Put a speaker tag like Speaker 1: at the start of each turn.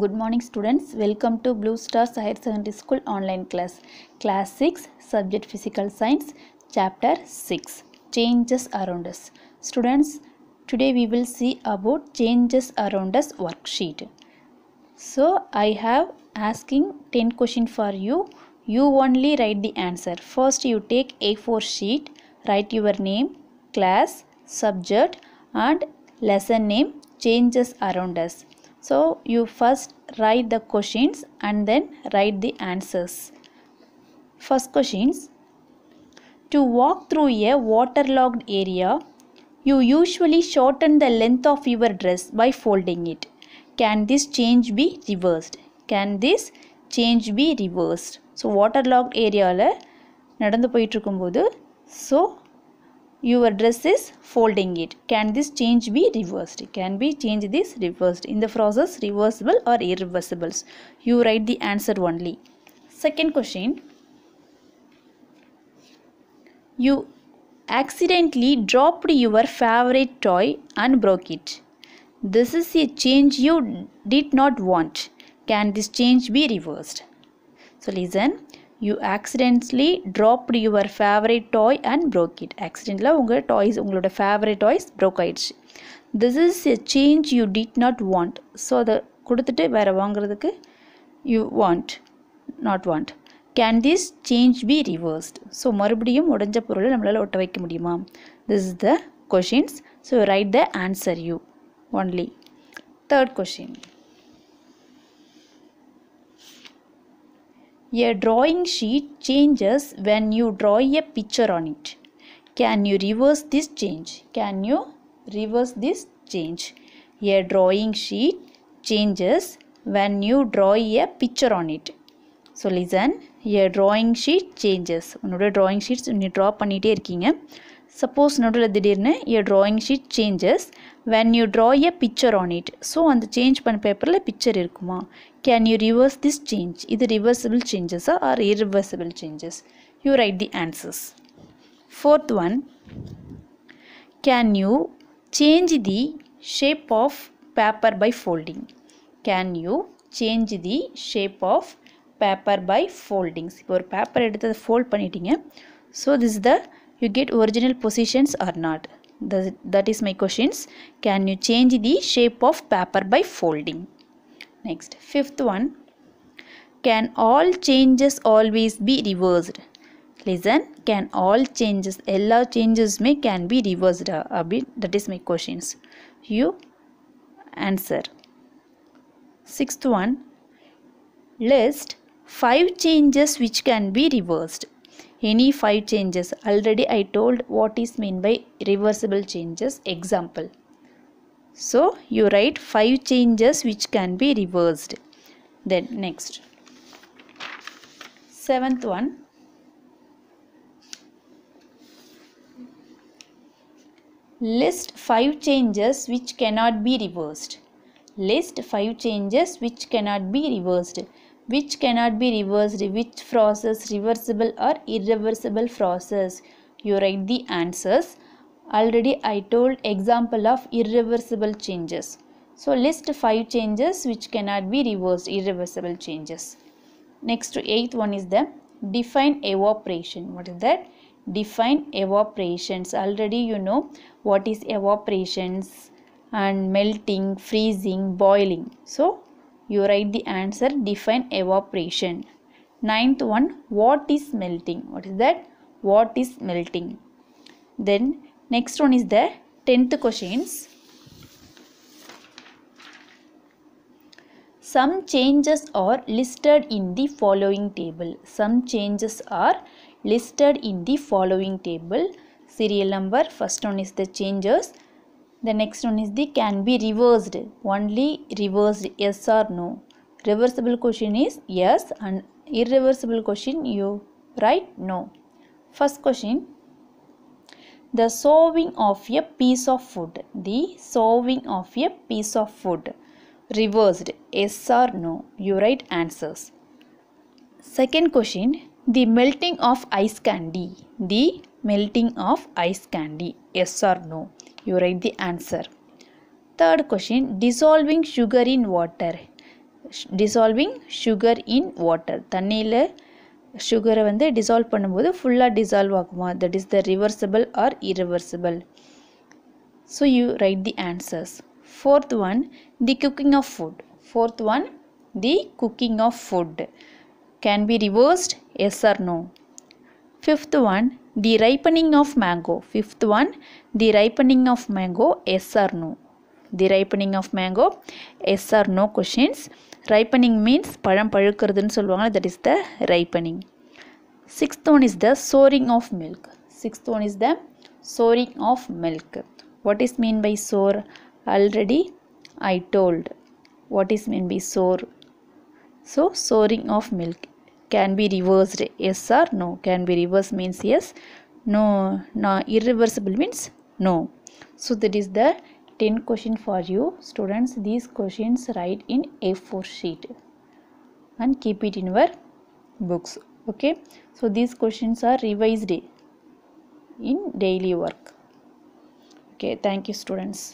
Speaker 1: Good morning students. Welcome to Blue Stars Higher Secondary School online class. Class 6, Subject Physical Science, Chapter 6, Changes Around Us. Students, today we will see about Changes Around Us worksheet. So, I have asking 10 question for you. You only write the answer. First, you take A4 sheet, write your name, class, subject and lesson name, changes around us so you first write the questions and then write the answers. First questions. To walk through a waterlogged area, you usually shorten the length of your dress by folding it. Can this change be reversed? Can this change be reversed? So waterlogged area, ஏரியாவில் நடந்து போயிட்டுருக்கும்போது So your dress is folding it can this change be reversed can we change this reversed in the process reversible or irreversibles you write the answer only second question you accidentally dropped your favorite toy and broke it this is a change you did not want can this change be reversed so listen you accidentally dropped your favourite toy and broke it ஆக்சிடென்ட்டில் உங்கள் toys உங்களோட favourite toys broke ஆயிடுச்சு this is a change you did not want so அதை கொடுத்துட்டு வேறு வாங்குறதுக்கு you want not want can this change be reversed so மறுபடியும் உடஞ்ச பொருளை நம்மளால் ஒட்ட வைக்க முடியுமா this is the questions so write the answer you only third question A drawing sheet changes when you draw a picture on it. Can you reverse this change? Can you reverse this change? A drawing sheet changes when you draw a picture on it. So listen, a drawing sheet changes. உன்னோட drawing sheets நீ draw பண்ணிகிட்டே இருக்கீங்க suppose நடுவில் திடீர்னு a drawing sheet changes when you draw a picture on it so அந்த change பண்ண பேப்பரில் picture இருக்குமா can you reverse this change இது ரிவர்சிபிள் சேஞ்சஸா or irreversible changes you write the answers fourth one can you change the shape of paper by folding can you change the shape of paper by foldings இப்போ ஒரு paper எடுத்து அதை fold பண்ணிட்டீங்க so this the you get original positions or not That that is my questions can you change the shape of paper by folding next fifth one can all changes always be reversed listen can all changes all changes may can be reversed uh, a bit that is my questions you answer sixth one list five changes which can be reversed any five changes already i told what is meant by reversible changes example so you write five changes which can be reversed then next seventh one list five changes which cannot be reversed list five changes which cannot be reversed which cannot be reversed which process reversible or irreversible process you write the answers already i told example of irreversible changes so list five changes which cannot be reversed irreversible changes next to eighth one is the define evaporation what is that define evaporations already you know what is evaporations and melting freezing boiling so you write the answer. Define evaporation. Ninth one. What is melting? What is that? What is melting? Then next one is the tenth questions. some changes are listed in the following table some changes are listed in the following table serial number first one is the changes the next one is the can be reversed. Only reversed yes or no. Reversible question is yes and irreversible question you write no. First question the sowing of a piece of food. The sowing of a piece of food. Reversed yes or no. You write answers. Second question the melting of ice candy. The melting of ice candy yes or no you write the answer third question dissolving sugar in water dissolving sugar in water தண்ணியில் சுகரை வந்து dissolve பண்ணும்போது ஃபுல்லாக dissolve ஆகுமா that is the reversible or irreversible so you write the answers fourth one the cooking of food fourth one the cooking of food can be reversed yes or no fifth one The ripening of mango. Fifth one, the ripening of mango, yes or no? The ripening of mango, yes or no questions. Ripening means பழம் பழுக்கிறதுன்னு சொல்லுவாங்க that is the ripening. Sixth one is the soaring of milk. Sixth one is the soaring of milk. What is mean by soar? Already I told. What is mean by soar? So soaring of milk can be reversed yes or no can be reversed means yes no no irreversible means no so that is the 10 question for you students these questions write in a4 sheet and keep it in your books okay so these questions are revised in daily work okay thank you students